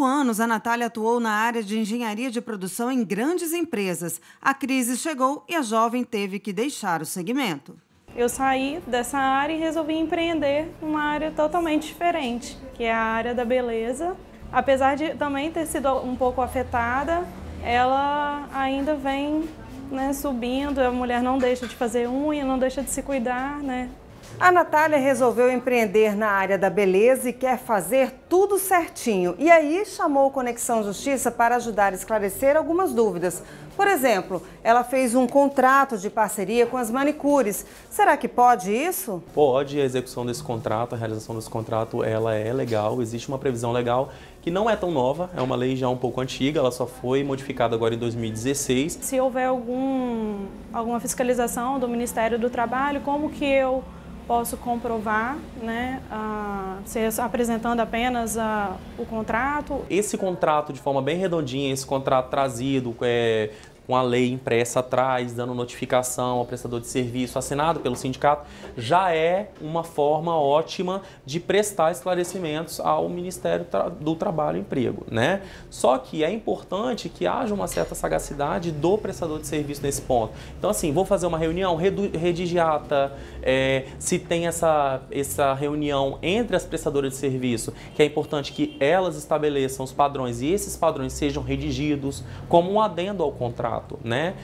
cinco anos, a Natália atuou na área de engenharia de produção em grandes empresas. A crise chegou e a jovem teve que deixar o segmento. Eu saí dessa área e resolvi empreender uma área totalmente diferente, que é a área da beleza. Apesar de também ter sido um pouco afetada, ela ainda vem né, subindo. A mulher não deixa de fazer unha, não deixa de se cuidar, né? A Natália resolveu empreender na área da beleza e quer fazer tudo certinho. E aí chamou o Conexão Justiça para ajudar a esclarecer algumas dúvidas. Por exemplo, ela fez um contrato de parceria com as manicures. Será que pode isso? Pode, a execução desse contrato, a realização desse contrato, ela é legal, existe uma previsão legal que não é tão nova, é uma lei já um pouco antiga, ela só foi modificada agora em 2016. Se houver algum, alguma fiscalização do Ministério do Trabalho, como que eu posso comprovar, né, a, se é apresentando apenas a, o contrato. Esse contrato de forma bem redondinha, esse contrato trazido, é, a lei impressa atrás, dando notificação ao prestador de serviço assinado pelo sindicato, já é uma forma ótima de prestar esclarecimentos ao Ministério do Trabalho e Emprego, né? Só que é importante que haja uma certa sagacidade do prestador de serviço nesse ponto. Então, assim, vou fazer uma reunião, redigir ata, é, se tem essa, essa reunião entre as prestadoras de serviço, que é importante que elas estabeleçam os padrões e esses padrões sejam redigidos como um adendo ao contrato contrato, né?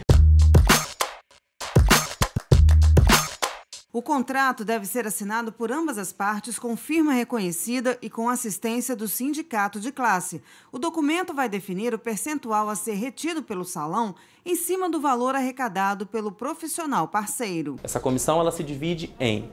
O contrato deve ser assinado por ambas as partes com firma reconhecida e com assistência do sindicato de classe. O documento vai definir o percentual a ser retido pelo salão em cima do valor arrecadado pelo profissional parceiro. Essa comissão ela se divide em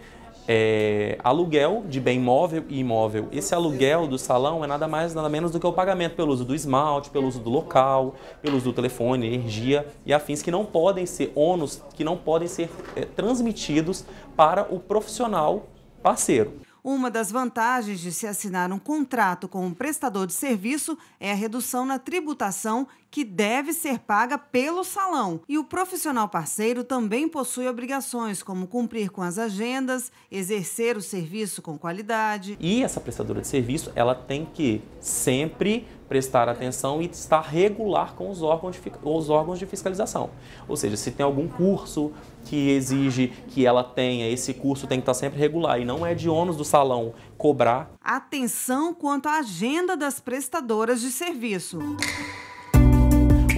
é, aluguel de bem móvel e imóvel. Esse aluguel do salão é nada mais nada menos do que o pagamento pelo uso do esmalte, pelo uso do local, pelo uso do telefone, energia e afins que não podem ser ônus, que não podem ser é, transmitidos para o profissional parceiro. Uma das vantagens de se assinar um contrato com um prestador de serviço é a redução na tributação que deve ser paga pelo salão. E o profissional parceiro também possui obrigações, como cumprir com as agendas, exercer o serviço com qualidade. E essa prestadora de serviço, ela tem que sempre prestar atenção e estar regular com os órgãos, de, os órgãos de fiscalização. Ou seja, se tem algum curso que exige que ela tenha, esse curso tem que estar sempre regular e não é de ônus do salão cobrar. Atenção quanto à agenda das prestadoras de serviço.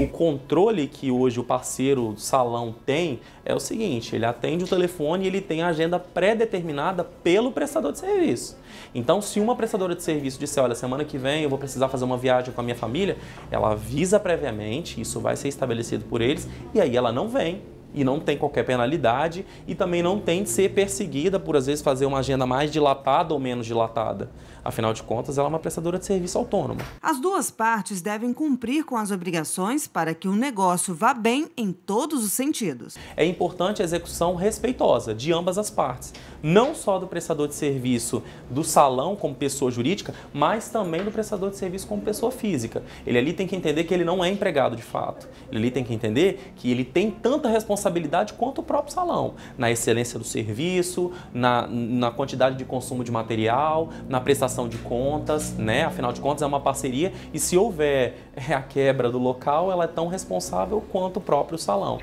O controle que hoje o parceiro do salão tem é o seguinte: ele atende o telefone e ele tem a agenda pré-determinada pelo prestador de serviço. Então, se uma prestadora de serviço disser, olha, semana que vem eu vou precisar fazer uma viagem com a minha família, ela avisa previamente, isso vai ser estabelecido por eles, e aí ela não vem e não tem qualquer penalidade e também não tem de ser perseguida por às vezes fazer uma agenda mais dilatada ou menos dilatada. Afinal de contas, ela é uma prestadora de serviço autônoma. As duas partes devem cumprir com as obrigações para que o negócio vá bem em todos os sentidos. É importante a execução respeitosa de ambas as partes, não só do prestador de serviço do salão como pessoa jurídica, mas também do prestador de serviço como pessoa física. Ele ali tem que entender que ele não é empregado de fato. Ele ali tem que entender que ele tem tanta responsabilidade responsabilidade quanto o próprio salão, na excelência do serviço, na, na quantidade de consumo de material, na prestação de contas, né? Afinal de contas, é uma parceria e se houver a quebra do local, ela é tão responsável quanto o próprio salão.